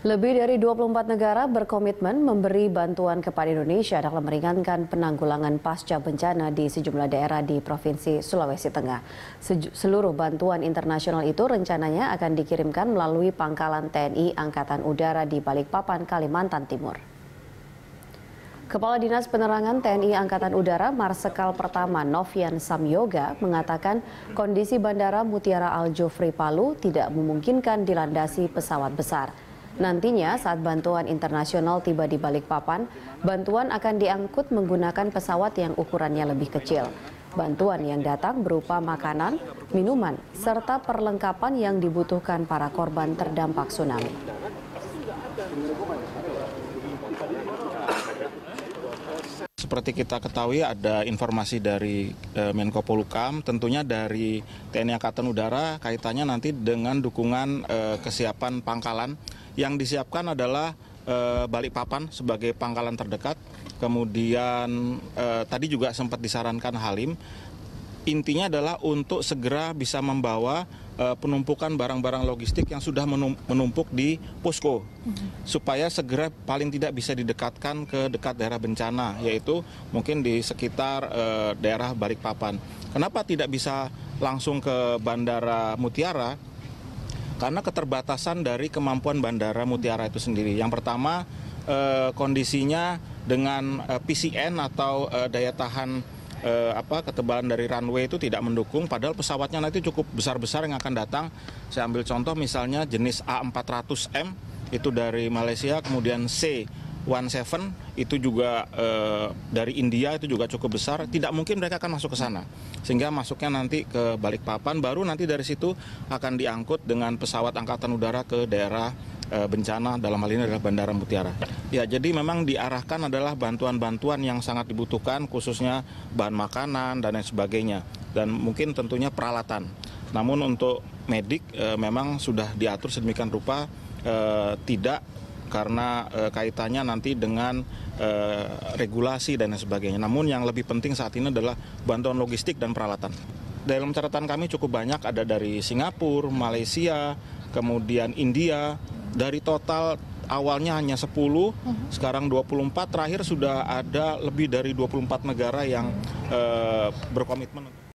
Lebih dari 24 negara berkomitmen memberi bantuan kepada Indonesia dalam meringankan penanggulangan pasca bencana di sejumlah daerah di Provinsi Sulawesi Tengah. Seluruh bantuan internasional itu rencananya akan dikirimkan melalui pangkalan TNI Angkatan Udara di Balikpapan, Kalimantan Timur. Kepala Dinas Penerangan TNI Angkatan Udara Marsekal Pertama Novian Samyoga mengatakan kondisi Bandara Mutiara Al Jufri Palu tidak memungkinkan dilandasi pesawat besar. Nantinya saat bantuan internasional tiba di Balikpapan, bantuan akan diangkut menggunakan pesawat yang ukurannya lebih kecil. Bantuan yang datang berupa makanan, minuman, serta perlengkapan yang dibutuhkan para korban terdampak tsunami. Seperti kita ketahui ada informasi dari eh, Menko Polukam, tentunya dari TNI Angkatan Udara kaitannya nanti dengan dukungan eh, kesiapan pangkalan yang disiapkan adalah eh, Balikpapan sebagai pangkalan terdekat. Kemudian eh, tadi juga sempat disarankan Halim intinya adalah untuk segera bisa membawa uh, penumpukan barang-barang logistik yang sudah menumpuk di posko mm-hmm. supaya segera paling tidak bisa didekatkan ke dekat daerah bencana yaitu mungkin di sekitar uh, daerah Balikpapan. Kenapa tidak bisa langsung ke Bandara Mutiara? Karena keterbatasan dari kemampuan Bandara Mutiara itu sendiri. Yang pertama eh, kondisinya dengan eh, PCN atau eh, daya tahan apa ketebalan dari runway itu tidak mendukung padahal pesawatnya nanti cukup besar-besar yang akan datang. Saya ambil contoh misalnya jenis A400M itu dari Malaysia kemudian C One Seven itu juga e, dari India itu juga cukup besar. Tidak mungkin mereka akan masuk ke sana, sehingga masuknya nanti ke Balikpapan. Baru nanti dari situ akan diangkut dengan pesawat angkatan udara ke daerah e, bencana dalam hal ini adalah Bandara Mutiara. Ya, jadi memang diarahkan adalah bantuan-bantuan yang sangat dibutuhkan, khususnya bahan makanan dan lain sebagainya, dan mungkin tentunya peralatan. Namun untuk medik e, memang sudah diatur sedemikian rupa e, tidak karena e, kaitannya nanti dengan e, regulasi dan sebagainya. Namun yang lebih penting saat ini adalah bantuan logistik dan peralatan. Dalam catatan kami cukup banyak ada dari Singapura, Malaysia, kemudian India. Dari total awalnya hanya 10, uh -huh. sekarang 24, terakhir sudah ada lebih dari 24 negara yang e, berkomitmen